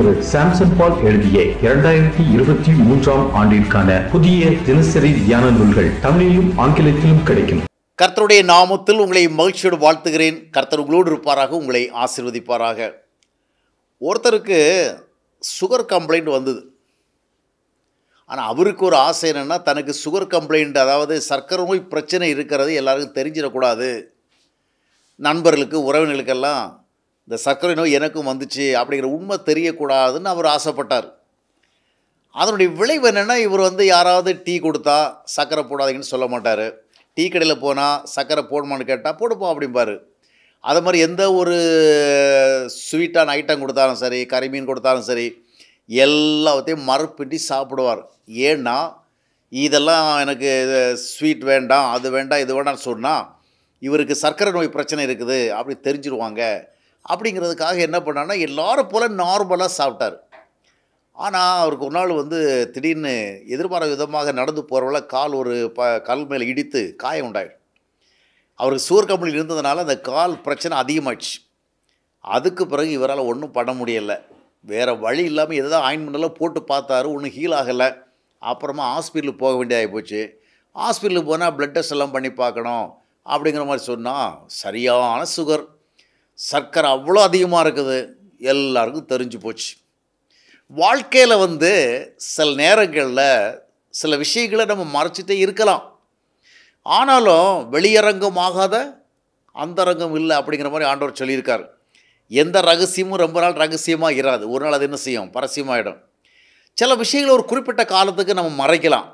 ஒரு சாம்சன் பால் எழுதிய இரண்டாயிரத்தி இருபத்தி மூன்றாம் ஆண்டிற்கான புதிய தினசரி தியான நூல்கள் தமிழிலும் ஆங்கிலத்திலும் கிடைக்கும் கர்த்தருடைய நாமத்தில் உங்களை மகிழ்ச்சியோடு வாழ்த்துகிறேன் கர்த்தர் உங்களோடு இருப்பாராக உங்களை ஆசிர்வதிப்பாராக ஒருத்தருக்கு சுகர் கம்ப்ளைண்ட் வந்தது ஆனால் அவருக்கு ஒரு ஆசை என்னென்னா தனக்கு சுகர் கம்ப்ளைண்ட் அதாவது சர்க்கரை நோய் பிரச்சனை இருக்கிறது எல்லாருக்கும் தெரிஞ்சிடக்கூடாது நண்பர்களுக்கு உறவினர்களுக்கெல்லாம் இந்த சர்க்கரை நோய் எனக்கும் வந்துச்சு அப்படிங்கிற உண்மை தெரியக்கூடாதுன்னு அவர் ஆசைப்பட்டார் அதனுடைய விளைவு என்னென்னா இவர் வந்து யாராவது டீ கொடுத்தா சர்க்கரை போடாதீங்கன்னு சொல்ல மாட்டார் டீ கடையில் போனால் சர்க்கரை போடுமான்னு கேட்டால் போடுப்போம் அப்படிம்பார் அது மாதிரி எந்த ஒரு ஸ்வீட்டான ஐட்டம் கொடுத்தாலும் சரி கறிமீன் கொடுத்தாலும் சரி எல்லாத்தையும் மறுப்பின்றி சாப்பிடுவார் ஏன்னா இதெல்லாம் எனக்கு ஸ்வீட் வேண்டாம் அது வேண்டாம் இது வேண்டாம்னு சொன்னால் இவருக்கு சர்க்கரை நோய் பிரச்சனை இருக்குது அப்படி தெரிஞ்சிருவாங்க அப்படிங்கிறதுக்காக என்ன பண்ணான்னா எல்லோரும் போல் நார்மலாக சாப்பிட்டார் ஆனால் அவருக்கு ஒரு நாள் வந்து திடீர்னு எதிர்பாராத விதமாக நடந்து போகிறவள கால் ஒரு ப கல் மேலே இடித்து காயம் உண்டாயிடு அவருக்கு சுவர் கம்பளி இருந்ததுனால அந்த கால் பிரச்சனை அதிகமாகிடுச்சு அதுக்கு பிறகு இவரால் ஒன்றும் பண்ண முடியலை வேறு வழி இல்லாமல் எதாவது ஆயின்மெண்ட்டெல்லாம் போட்டு பார்த்தாரு ஒன்றும் ஹீல் ஆகலை அப்புறமா ஹாஸ்பிட்டலுக்கு போக வேண்டிய போச்சு ஹாஸ்பிட்டலுக்கு போனால் ப்ளட் டெஸ்ட் எல்லாம் பண்ணி பார்க்கணும் அப்படிங்கிற மாதிரி சொன்னால் சரியான சுகர் சர்க்கரை அவ்வளோ அதிகமாக இருக்குது எல்லாருக்கும் தெரிஞ்சு போச்சு வாழ்க்கையில் வந்து சில நேரங்களில் சில விஷயங்களை நம்ம மறைச்சிட்டே இருக்கலாம் ஆனாலும் வெளியரங்கம் ஆகாத அந்தரங்கம் இல்லை அப்படிங்கிற மாதிரி ஆண்டவர் சொல்லியிருக்காரு எந்த ரகசியமும் ரொம்ப நாள் ரகசியமாக இராது ஒரு நாள் அது என்ன செய்யும் பரசியமாகிடும் சில விஷயங்களை ஒரு குறிப்பிட்ட காலத்துக்கு நம்ம மறைக்கலாம்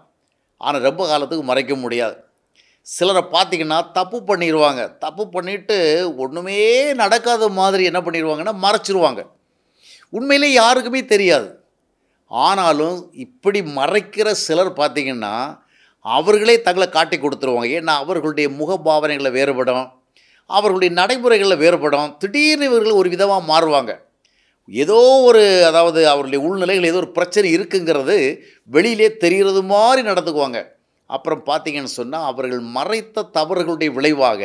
ஆனால் ரொம்ப காலத்துக்கு மறைக்க முடியாது சிலரை பார்த்திங்கன்னா தப்பு பண்ணிடுவாங்க தப்பு பண்ணிவிட்டு ஒன்றுமே நடக்காத மாதிரி என்ன பண்ணிடுவாங்கன்னா மறைச்சிருவாங்க உண்மையிலே யாருக்குமே தெரியாது ஆனாலும் இப்படி மறைக்கிற சிலர் பார்த்திங்கன்னா அவர்களே தங்களை காட்டி கொடுத்துருவாங்க ஏன்னா அவர்களுடைய முகபாவனைகளை வேறுபடும் அவர்களுடைய நடைமுறைகளில் வேறுபடும் திடீர்னு இவர்கள் ஒரு விதமாக மாறுவாங்க ஏதோ ஒரு அதாவது அவருடைய உள்நிலைகள் ஏதோ ஒரு பிரச்சனை இருக்குங்கிறது வெளியிலே தெரிகிறது மாதிரி நடந்துக்குவாங்க அப்புறம் பார்த்தீங்கன்னு சொன்னால் அவர்கள் மறைத்த தவறுகளுடைய விளைவாக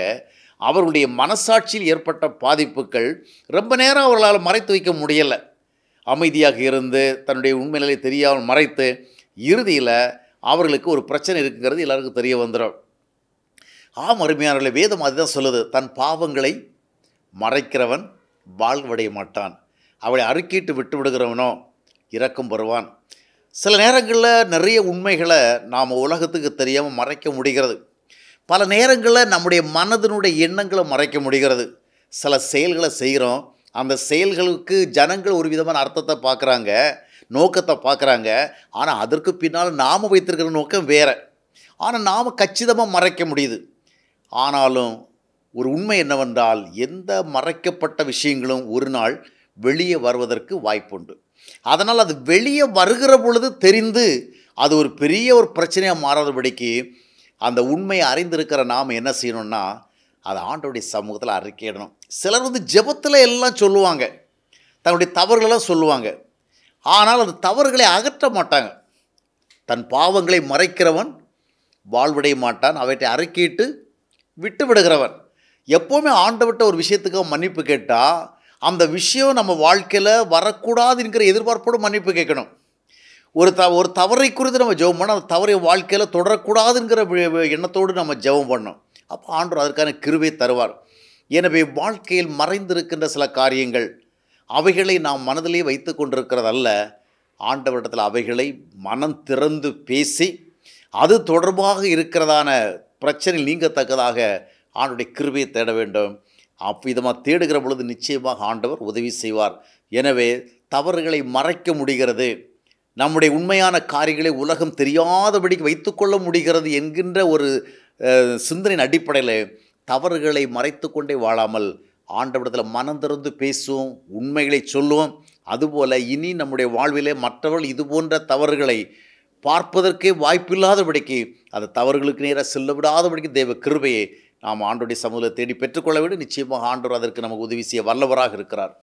அவர்களுடைய மனசாட்சியில் ஏற்பட்ட பாதிப்புகள் ரொம்ப நேரம் அவர்களால் மறைத்து வைக்க முடியலை அமைதியாக இருந்து தன்னுடைய உண்மைநிலை தெரியாமல் மறைத்து இறுதியில் அவர்களுக்கு ஒரு பிரச்சனை இருக்குங்கிறது எல்லாருக்கும் தெரிய வந்துடும் ஆம் அருமையானவர்களை வேதம் அதுதான் சொல்லுது தன் பாவங்களை மறைக்கிறவன் வாழ்வடைய மாட்டான் அவளை அறுக்கிட்டு விட்டு விடுகிறவனோ இறக்கம் வருவான் சில நேரங்களில் நிறைய உண்மைகளை நாம் உலகத்துக்கு தெரியாமல் மறைக்க முடிகிறது பல நேரங்களில் நம்முடைய மனதினுடைய எண்ணங்களை மறைக்க முடிகிறது சில செயல்களை செய்கிறோம் அந்த செயல்களுக்கு ஜனங்கள் ஒரு விதமான அர்த்தத்தை பார்க்குறாங்க நோக்கத்தை பார்க்குறாங்க ஆனால் அதற்கு பின்னால் நாம் வைத்திருக்கிற நோக்கம் வேறு ஆனால் நாம் கச்சிதமாக மறைக்க முடியுது ஆனாலும் ஒரு உண்மை என்னவென்றால் எந்த மறைக்கப்பட்ட விஷயங்களும் ஒரு நாள் வெளியே வருவதற்கு வாய்ப்புண்டு அதனால் அது வெளியே வருகிற பொழுது தெரிந்து அது ஒரு பெரிய ஒரு பிரச்சனையாக மாறாதபடிக்கு அந்த உண்மையை அறிந்திருக்கிற நாம் என்ன செய்யணும்னா அதை ஆண்டோடைய சமூகத்தில் அறிக்கையிடணும் சிலர் வந்து ஜபத்தில் எல்லாம் சொல்லுவாங்க தன்னுடைய தவறுகளெல்லாம் சொல்லுவாங்க ஆனால் அந்த தவறுகளை அகற்ற மாட்டாங்க தன் பாவங்களை மறைக்கிறவன் வாழ்விடைய மாட்டான் அவற்றை அறிக்கையிட்டு விட்டு விடுகிறவன் எப்போவுமே ஆண்டவிட்ட ஒரு விஷயத்துக்காக மன்னிப்பு கேட்டால் அந்த விஷயம் நம்ம வாழ்க்கையில் வரக்கூடாதுங்கிற எதிர்பார்ப்போடு மன்னிப்பு கேட்கணும் ஒரு த ஒரு தவறை குறித்து நம்ம ஜெபம் பண்ணோம் அந்த தவறை வாழ்க்கையில் தொடரக்கூடாதுங்கிற எண்ணத்தோடு நம்ம ஜெபம் பண்ணோம் அப்போ ஆண்டோர் அதற்கான கிருவை தருவார் எனவே வாழ்க்கையில் மறைந்திருக்கின்ற சில காரியங்கள் அவைகளை நாம் மனதிலே வைத்து கொண்டிருக்கிறதல்ல ஆண்டவரிடத்தில் அவைகளை மனம் திறந்து பேசி அது தொடர்பாக இருக்கிறதான பிரச்சனை நீங்கத்தக்கதாக ஆண்டுடைய கிருவியை தேட வேண்டும் அவ்விதமாக தேடுகிற பொழுது நிச்சயமாக ஆண்டவர் உதவி செய்வார் எனவே தவறுகளை மறைக்க முடிகிறது நம்முடைய உண்மையான காரியங்களை உலகம் தெரியாதபடிக்கு வைத்துக்கொள்ள முடிகிறது என்கின்ற ஒரு சிந்தனையின் அடிப்படையில் தவறுகளை மறைத்து கொண்டே வாழாமல் ஆண்டவிடத்தில் மனம் திறந்து பேசுவோம் உண்மைகளை சொல்லுவோம் அதுபோல் இனி நம்முடைய வாழ்விலே மற்றவர்கள் இது போன்ற தவறுகளை பார்ப்பதற்கே வாய்ப்பில்லாதபடிக்கு அந்த தவறுகளுக்கு நேராக செல்ல விடாதபடிக்கு தெய்வ கிருபையை நாம் ஆண்டுடைய சமூகத்தை தேடி பெற்றுக்கொள்ள வேண்டும் நிச்சயமாக ஆண்டோர் அதற்கு நமக்கு உதவி செய்ய வல்லவராக இருக்கிறார்